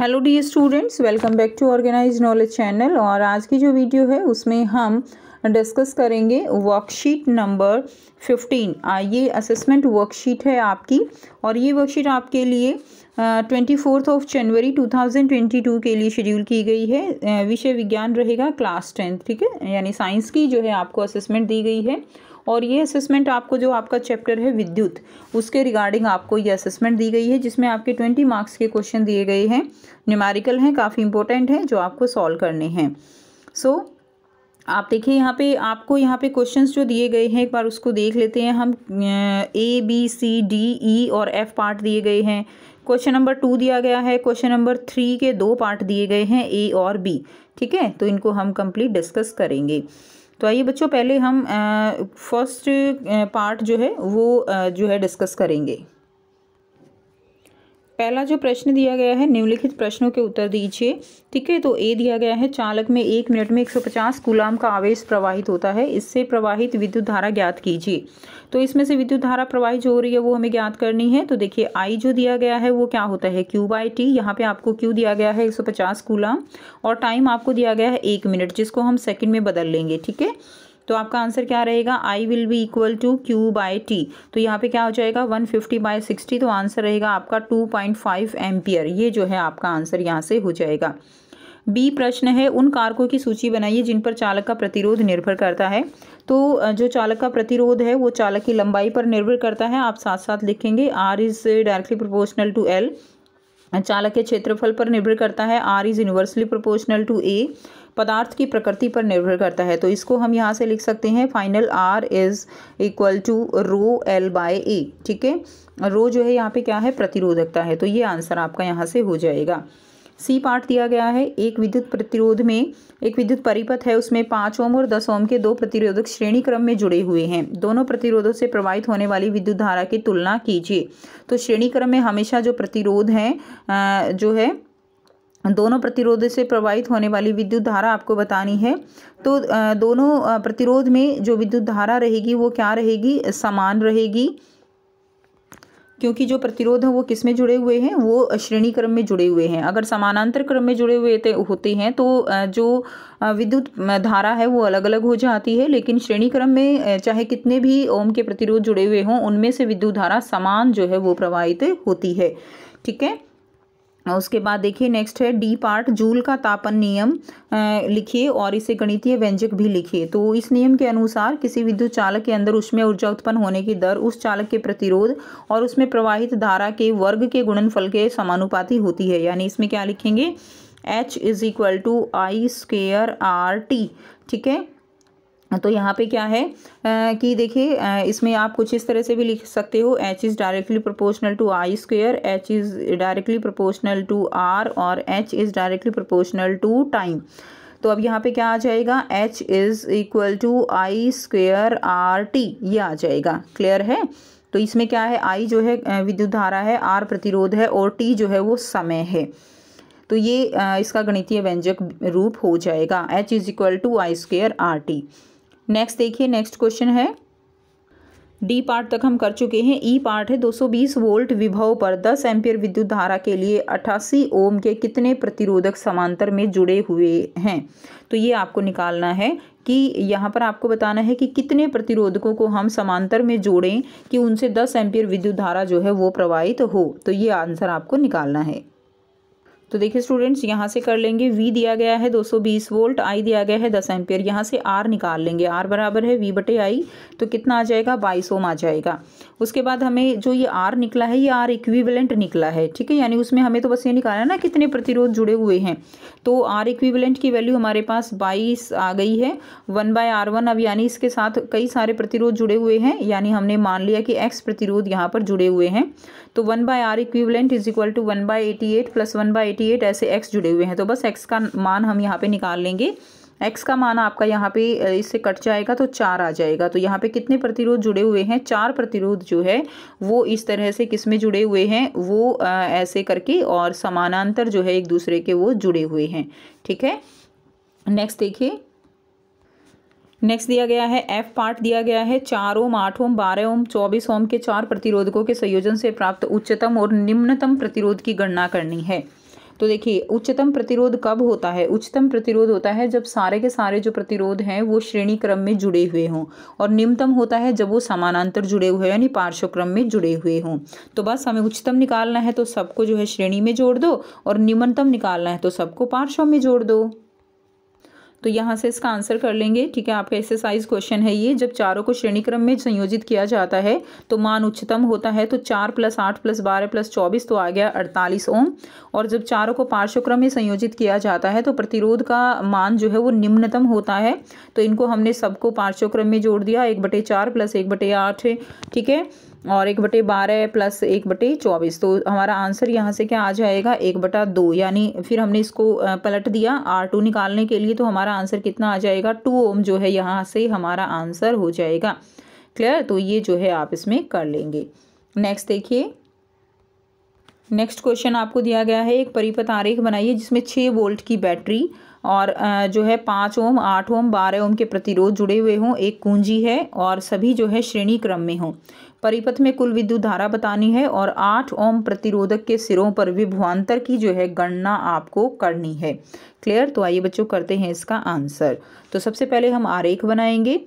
hello the students welcome back to organise knowledge channel और आज की जो वीडियो है उसमें हम डिस्कस करेंगे वर्कशीट नंबर फिफ्टीन ये असेसमेंट वर्कशीट है आपकी और ये वर्कशीट आपके लिए twenty fourth of January two thousand twenty two के लिए शेड्यूल की गई है विषय विज्ञान रहेगा क्लास टेंथ ठीक है यानी साइंस की जो है आपको असेसमेंट दी गई है और ये असेसमेंट आपको जो आपका चैप्टर है विद्युत उसके रिगार्डिंग आपको ये असेसमेंट दी गई है जिसमें आपके ट्वेंटी मार्क्स के क्वेश्चन दिए गए हैं न्यूमेरिकल हैं काफ़ी इंपॉर्टेंट हैं जो आपको सॉल्व करने हैं सो so, आप देखिए यहाँ पे आपको यहाँ पे क्वेश्चंस जो दिए गए हैं एक बार उसको देख लेते हैं हम A B C D E और एफ पार्ट दिए गए हैं क्वेश्चन नंबर टू दिया गया है क्वेश्चन नंबर थ्री के दो पार्ट दिए गए हैं ए और बी ठीक है तो इनको हम कंप्लीट डिस्कस करेंगे तो आइए बच्चों पहले हम फर्स्ट पार्ट जो है वो आ, जो है डिस्कस करेंगे पहला जो प्रश्न दिया गया है निम्नलिखित प्रश्नों के उत्तर दीजिए ठीक है तो ए दिया गया है चालक में एक मिनट में 150 गुलाम का आवेश प्रवाहित होता है इससे प्रवाहित विद्युत धारा ज्ञात कीजिए तो इसमें से विद्युत धारा प्रवाहित जो हो रही है वो हमें ज्ञात करनी है तो देखिए आई जो दिया गया है वो क्या होता है क्यू बाई टी यहाँ पर आपको क्यू दिया गया है एक गुलाम और टाइम आपको दिया गया है एक मिनट जिसको हम सेकेंड में बदल लेंगे ठीक है तो आपका आंसर क्या रहेगा I will be equal to Q by T तो यहाँ पे क्या हो जाएगा वन फिफ्टी बाय सिक्सटी तो आंसर रहेगा आपका टू पॉइंट फाइव एम्पियर ये जो है आपका आंसर यहाँ से हो जाएगा बी प्रश्न है उन कारकों की सूची बनाइए जिन पर चालक का प्रतिरोध निर्भर करता है तो जो चालक का प्रतिरोध है वो चालक की लंबाई पर निर्भर करता है आप साथ साथ लिखेंगे R is directly proportional to L चालक के क्षेत्रफल पर निर्भर करता है R is universally proportional to A पदार्थ की प्रकृति पर निर्भर करता है तो इसको हम यहाँ से लिख सकते हैं final R is equal to rho L by A ठीक है रो जो है यहाँ पे क्या है प्रतिरोधकता है तो ये आंसर आपका यहाँ से हो जाएगा सी पार्ट दिया गया है एक विद्युत प्रतिरोध में एक विद्युत परिपथ है उसमें पाँच ओम और दस ओम के दो प्रतिरोधक श्रेणी क्रम में जुड़े हुए हैं दोनों प्रतिरोधों से प्रवाहित होने वाली विद्युत धारा की तुलना कीजिए तो श्रेणी क्रम में हमेशा जो प्रतिरोध हैं जो है दोनों प्रतिरोध से प्रवाहित होने वाली विद्युत धारा आपको बतानी है तो दोनों प्रतिरोध में जो विद्युत धारा रहेगी वो क्या रहेगी समान रहेगी क्योंकि जो प्रतिरोध है वो किस में जुड़े हुए हैं वो श्रेणी क्रम में जुड़े हुए हैं अगर समानांतर क्रम में जुड़े हुए होते हैं तो जो विद्युत धारा है वो अलग अलग हो जाती है लेकिन श्रेणी क्रम में चाहे कितने भी ओम के प्रतिरोध जुड़े हुए हों उनमें से विद्युत धारा समान जो है वो प्रवाहित होती है ठीक है उसके बाद देखिए नेक्स्ट है डी पार्ट जूल का तापन नियम लिखिए और इसे गणितीय व्यंजक भी लिखिए तो इस नियम के अनुसार किसी विद्युत चालक के अंदर उसमें ऊर्जा उत्पन्न होने की दर उस चालक के प्रतिरोध और उसमें प्रवाहित धारा के वर्ग के गुणनफल के समानुपाती होती है यानी इसमें क्या लिखेंगे H is equal to I square R T ठीक है तो यहाँ पे क्या है आ, कि देखिए इसमें आप कुछ इस तरह से भी लिख सकते हो H is directly proportional to I square H is directly proportional to R और H is directly proportional to time तो अब यहाँ पे क्या आ जाएगा H is equal to I square R T ये आ जाएगा क्लियर है तो इसमें क्या है आई जो है विद्युत धारा है आर प्रतिरोध है और टी जो है वो समय है तो ये इसका गणितीय व्यंजक रूप हो जाएगा H is equal to I square R T next देखिए नेक्स्ट क्वेश्चन है डी पार्ट तक हम कर चुके हैं ई e पार्ट है 220 वोल्ट विभव पर 10 एम्पियर विद्युत धारा के लिए 88 ओम के कितने प्रतिरोधक समांतर में जुड़े हुए हैं तो ये आपको निकालना है कि यहाँ पर आपको बताना है कि कितने प्रतिरोधकों को हम समांतर में जोड़ें कि उनसे 10 एम्पियर विद्युत धारा जो है वो प्रवाहित तो हो तो ये आंसर आपको निकालना है तो देखिए स्टूडेंट्स यहाँ से कर लेंगे वी दिया गया है 220 वोल्ट आई दिया गया है 10 एम्पियर यहाँ से R निकाल लेंगे R बराबर है V बटे आई तो कितना आ जाएगा बाईस ओम आ जाएगा उसके बाद हमें जो ये R निकला है ये R इक्विवेलेंट निकला है ठीक है यानी उसमें हमें तो बस ये निकालना ना कितने प्रतिरोध जुड़े हुए हैं तो आर इक्विवेलेंट की वैल्यू हमारे पास बाईस आ गई है वन बाय आर वन अब यानी इसके साथ कई सारे प्रतिरोध जुड़े हुए हैं यानी हमने मान लिया कि एक्स प्रतिरोध यहाँ पर जुड़े हुए हैं तो one by R equivalent is equal to one by eighty eight plus one by eighty eight ऐसे एक्स जुड़े हुए हैं तो बस एक्स का मान हम यहाँ पे निकाल लेंगे एक्स का मान आपका यहाँ पे इससे कट जाएगा तो चार आ जाएगा तो यहाँ पे कितने प्रतिरोध जुड़े हुए हैं चार प्रतिरोध जो है वो इस तरह से किस में जुड़े हुए हैं वो आ, ऐसे करके और समानांतर जो है एक दूसरे के वो जुड़े हुए हैं ठीक है नेक्स्ट देखिए नेक्स्ट दिया गया है एफ पार्ट दिया गया है चार ओम आठ ओम बारह ओम चौबीस ओम के चार प्रतिरोधकों के संयोजन से प्राप्त उच्चतम और निम्नतम प्रतिरोध की गणना करनी है तो देखिए उच्चतम प्रतिरोध कब होता है उच्चतम प्रतिरोध होता है जब सारे के सारे जो प्रतिरोध हैं वो श्रेणी क्रम में जुड़े हुए हों और निम्नतम होता है जब वो समानांतर जुड़े हुए यानी पार्श्व क्रम में जुड़े हुए हों तो बस हमें उच्चतम निकालना है तो सबको जो है श्रेणी में जोड़ दो और निम्नतम निकालना है तो सबको पार्श्व में जोड़ दो तो यहाँ से इसका आंसर कर लेंगे ठीक है आपका एक्सरसाइज क्वेश्चन है ये जब चारों को श्रेणी क्रम में संयोजित किया जाता है तो मान उच्चतम होता है तो चार प्लस आठ प्लस बारह प्लस चौबीस तो आ गया अड़तालीस ओम और जब चारों को पार्श्वक्रम में संयोजित किया जाता है तो प्रतिरोध का मान जो है वो निम्नतम होता है तो इनको हमने सबको पार्श्वक्रम में जोड़ दिया एक बटे चार प्लस एक बटे आठ ठीक है और एक बटे बारह प्लस एक बटे चौबीस तो हमारा आंसर यहाँ से क्या आ जाएगा एक बटा दो यानी फिर हमने इसको पलट दिया आर टू निकालने के लिए तो हमारा आंसर कितना आ जाएगा टू ओम जो है यहाँ से हमारा आंसर हो जाएगा क्लियर तो ये जो है आप इसमें कर लेंगे नेक्स्ट देखिए नेक्स्ट क्वेश्चन आपको दिया गया है एक परिपथ आरेख बनाइए जिसमें छः वोल्ट की बैटरी और जो है पाँच ओम आठ ओम बारह ओम के प्रतिरोध जुड़े हुए हों एक कुंजी है और सभी जो है श्रेणी क्रम में हों परिपथ में कुल विद्युत धारा बतानी है और आठ ओम प्रतिरोधक के सिरों पर विभुआंतर की जो है गणना आपको करनी है क्लियर तो आइए बच्चों करते हैं इसका आंसर तो सबसे पहले हम आरेख बनाएंगे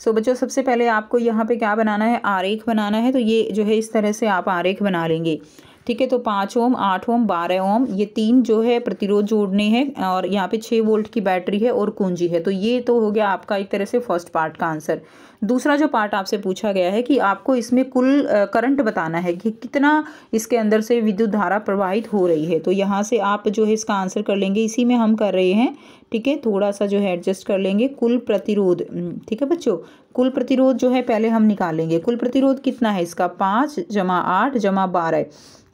सो so, बच्चों सबसे पहले आपको यहाँ पे क्या बनाना है आरेख बनाना है तो ये जो है इस तरह से आप आरेख बना लेंगे ठीक है तो पाँच ओम आठ ओम बारह ओम ये तीन जो है प्रतिरोध जोड़ने हैं और यहाँ पे छः वोल्ट की बैटरी है और कुंजी है तो ये तो हो गया आपका एक तरह से फर्स्ट पार्ट का आंसर दूसरा जो पार्ट आपसे पूछा गया है कि आपको इसमें कुल करंट बताना है कि कितना इसके अंदर से विद्युत धारा प्रवाहित हो रही है तो यहाँ से आप जो है इसका आंसर कर लेंगे इसी में हम कर रहे हैं ठीक है थोड़ा सा जो है एडजस्ट कर लेंगे कुल प्रतिरोध हम्म, ठीक है बच्चों कुल प्रतिरोध जो है पहले हम निकालेंगे कुल प्रतिरोध कितना है इसका पाँच जमा आठ जमा बारह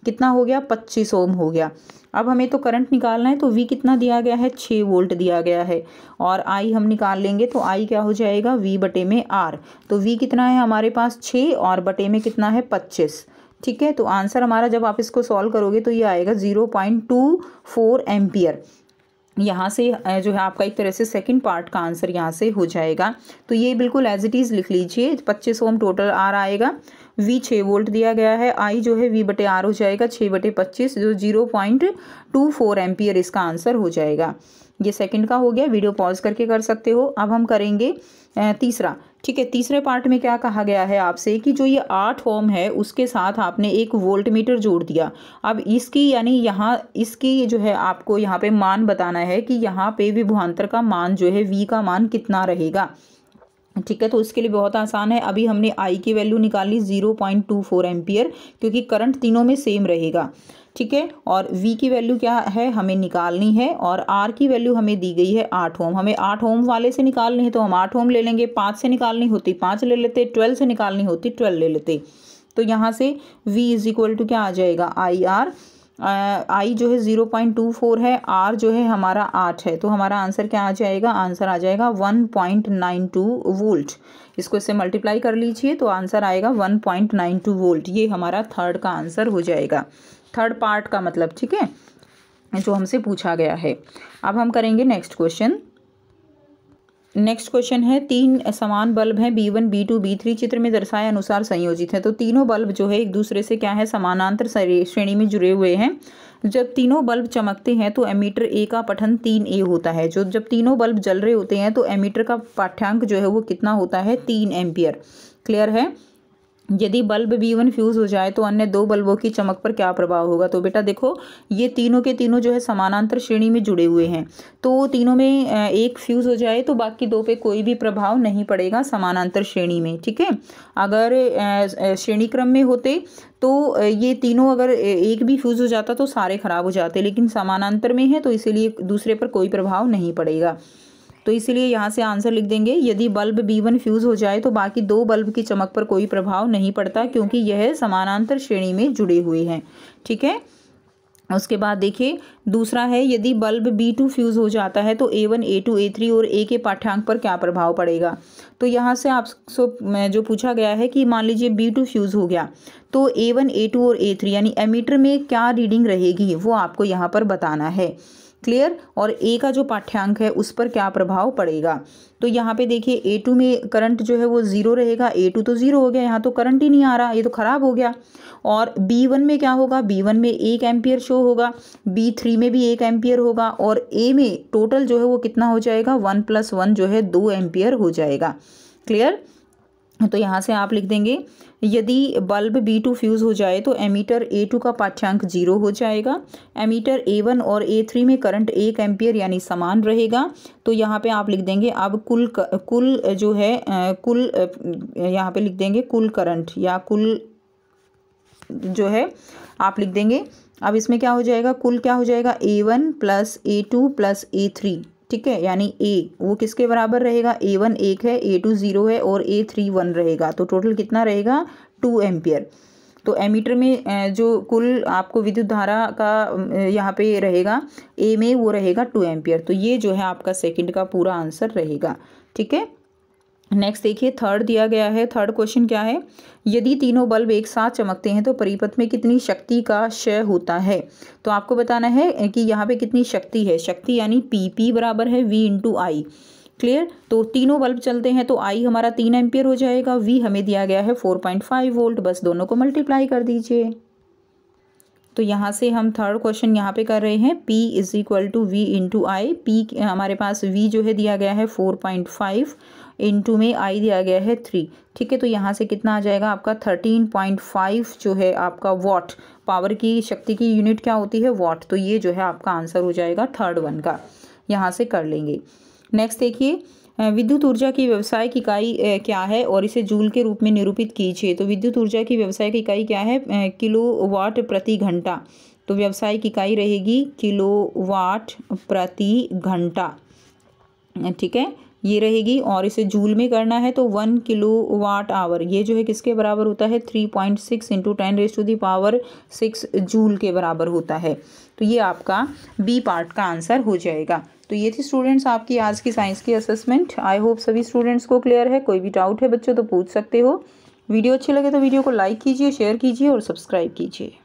कितना हो गया पच्चीस ओम हो गया अब हमें तो करंट निकालना है तो वी कितना दिया गया है छः वोल्ट दिया गया है और आई हम निकाल लेंगे तो आई क्या हो जाएगा वी बटे में आर तो वी कितना है हमारे पास छः और बटे में कितना है पच्चीस ठीक है तो आंसर हमारा जब आप इसको सॉल्व करोगे तो ये आएगा zero point two four ampere यहाँ से जो है आपका एक तरह से सेकंड पार्ट का आंसर यहाँ से हो जाएगा तो ये बिल्कुल एज इट इज़ लिख लीजिए पच्चीस ओम टोटल आर आएगा वी छः वोल्ट दिया गया है आई जो है वी बटे आर हो जाएगा छः बटे पच्चीस जो zero point two four ampere इसका आंसर हो जाएगा ये सेकंड का हो गया वीडियो पॉज करके कर सकते हो अब हम करेंगे तीसरा ठीक है तीसरे पार्ट में क्या कहा गया है आपसे कि जो ये आठ ओम है उसके साथ आपने एक वोल्ट मीटर जोड़ दिया अब इसकी यानी यहाँ इसकी जो है आपको यहाँ पे मान बताना है कि यहाँ पे विभुआंतर का मान जो है वी का मान कितना रहेगा ठीक है तो उसके लिए बहुत आसान है अभी हमने आई की वैल्यू निकाली जीरो पॉइंट टू फोर क्योंकि करंट तीनों में सेम रहेगा ठीक है और वी की वैल्यू क्या है हमें निकालनी है और आर की वैल्यू हमें दी गई है आठ ओम हमें आठ ओम वाले से निकालनी है तो हम आठ ओम ले लेंगे पाँच से निकालनी होती पाँच ले लेते ट्वेल्व से निकालनी होती ट्वेल्व ले लेते तो यहाँ से वी इज इक्वल टू क्या आ जाएगा आई आर आई जो है ज़ीरो पॉइंट टू फोर है आर जो है हमारा आठ है तो हमारा आंसर क्या आ जाएगा आंसर आ जाएगा one point nine two volt इसको इससे मल्टीप्लाई कर लीजिए तो आंसर आएगा one point nine two volt ये हमारा थर्ड का आंसर हो जाएगा थर्ड पार्ट का मतलब ठीक है जो हमसे पूछा गया है अब हम करेंगे नेक्स्ट क्वेश्चन नेक्स्ट क्वेश्चन है तीन समान बल्ब हैं B one B two B three चित्र में दर्शाए अनुसार संयोजित हैं तो तीनों बल्ब जो है एक दूसरे से क्या है समानांतर श्रेणी में जुड़े हुए हैं जब तीनों बल्ब चमकते हैं तो एमीटर ए का पठन तीन ए होता है जो जब तीनों बल्ब जल रहे होते हैं तो एमीटर का पाठ्यांक जो है वो कितना होता है तीन एम्पियर क्लियर है यदि बल्ब बी वन फ्यूज़ हो जाए तो अन्य दो बल्बों की चमक पर क्या प्रभाव होगा तो बेटा देखो ये तीनों के तीनों जो है समानांतर श्रेणी में जुड़े हुए हैं तो तीनों में एक फ्यूज़ हो जाए तो बाकी दो पे कोई भी प्रभाव नहीं पड़ेगा समानांतर श्रेणी में ठीक है अगर श्रेणी क्रम में होते तो ये तीनों अगर एक भी फ्यूज़ हो जाता तो सारे ख़राब हो जाते लेकिन समानांतर में है तो इसीलिए दूसरे पर कोई प्रभाव नहीं पड़ेगा तो इसलिए यहाँ से आंसर लिख देंगे यदि बल्ब बी वन फ्यूज़ हो जाए तो बाकी दो बल्ब की चमक पर कोई प्रभाव नहीं पड़ता क्योंकि यह समानांतर श्रेणी में जुड़े हुए हैं ठीक है उसके बाद देखिए दूसरा है यदि बल्ब बी टू फ्यूज़ हो जाता है तो A one A two A three और ए के पाठ्यांक पर क्या प्रभाव पड़ेगा तो यहाँ से मैं जो पूछा गया है कि मान लीजिए बी टू फ्यूज़ हो गया तो ए वन ए टू और ए थ्री यानी एमीटर में क्या रीडिंग रहेगी वो आपको यहाँ पर बताना है क्लियर और ए का जो पाठ्यांक है उस पर क्या प्रभाव पड़ेगा तो यहाँ पे देखिए ए टू में करंट जो है वो ज़ीरो रहेगा ए टू तो ज़ीरो हो गया यहाँ तो करंट ही नहीं आ रहा ये तो ख़राब हो गया और बी वन में क्या होगा बी वन में एक एम्पियर शो होगा बी थ्री में भी एक एम्पियर होगा और ए में टोटल जो है वो कितना हो जाएगा वन प्लस वन जो है दो एम्पियर हो जाएगा क्लियर तो यहाँ से आप लिख देंगे यदि बल्ब बी टू फ्यूज़ हो जाए तो एमीटर ए टू का पाठ्यांक जीरो हो जाएगा एमीटर ए वन और ए थ्री में करंट एक एम्पियर यानी समान रहेगा तो यहाँ पे आप लिख देंगे अब कुल कुल जो है कुल यहाँ पे लिख देंगे कुल करंट या कुल जो है आप लिख देंगे अब इसमें क्या हो जाएगा कुल क्या हो जाएगा A one plus A two plus A three ठीक है यानी ए वो किसके बराबर रहेगा ए वन एक है ए टू ज़ीरो है और ए थ्री वन रहेगा तो टोटल कितना रहेगा टू एम्पियर तो एमीटर में जो कुल आपको विद्युत धारा का यहाँ पे रहेगा ए में वो रहेगा टू एम्पियर तो ये जो है आपका सेकंड का पूरा आंसर रहेगा ठीक है नेक्स्ट देखिए थर्ड दिया गया है थर्ड क्वेश्चन क्या है यदि तीनों बल्ब एक साथ चमकते हैं तो परिपथ में कितनी शक्ति का क्षय होता है तो आपको बताना है कि यहाँ पे कितनी शक्ति है शक्ति यानी पी पी बराबर है वी इंटू आई क्लियर तो तीनों बल्ब चलते हैं तो आई हमारा तीन एम्पियर हो जाएगा वी हमें दिया गया है फोर पॉइंट फाइव वोल्ट बस दोनों को मल्टीप्लाई कर दीजिए तो यहाँ से हम थर्ड क्वेश्चन यहाँ पे कर रहे हैं P is equal to V into I P हमारे पास V जो है दिया गया है फोर पॉइंट फाइव इंटू में आई दिया गया है थ्री ठीक है तो यहाँ से कितना आ जाएगा आपका थर्टीन पॉइंट फाइव जो है आपका वॉट पावर की शक्ति की यूनिट क्या होती है वॉट तो ये जो है आपका आंसर हो जाएगा थर्ड वन का यहाँ से कर लेंगे नेक्स्ट देखिए विद्युत ऊर्जा की व्यवसायिक इकाई क्या है और इसे जूल के रूप में निरूपित कीजिए तो विद्युत ऊर्जा की व्यवसायिक इकाई क्या है किलो वाट प्रति घंटा तो व्यवसायिक इकाई रहेगी किलो वाट प्रति घंटा ठीक है ये रहेगी और इसे जूल में करना है तो वन किलो वाट आवर ये जो है किसके बराबर होता है three point six into ten raise to the power six joule के बराबर होता है तो ये आपका बी पार्ट का आंसर हो जाएगा तो ये थी स्टूडेंट्स आपकी आज की साइंस की असेसमेंट आई होप सभी स्टूडेंट्स को क्लियर है कोई भी डाउट है बच्चों तो पूछ सकते हो वीडियो अच्छी लगे तो वीडियो को लाइक कीजिए शेयर कीजिए और सब्सक्राइब कीजिए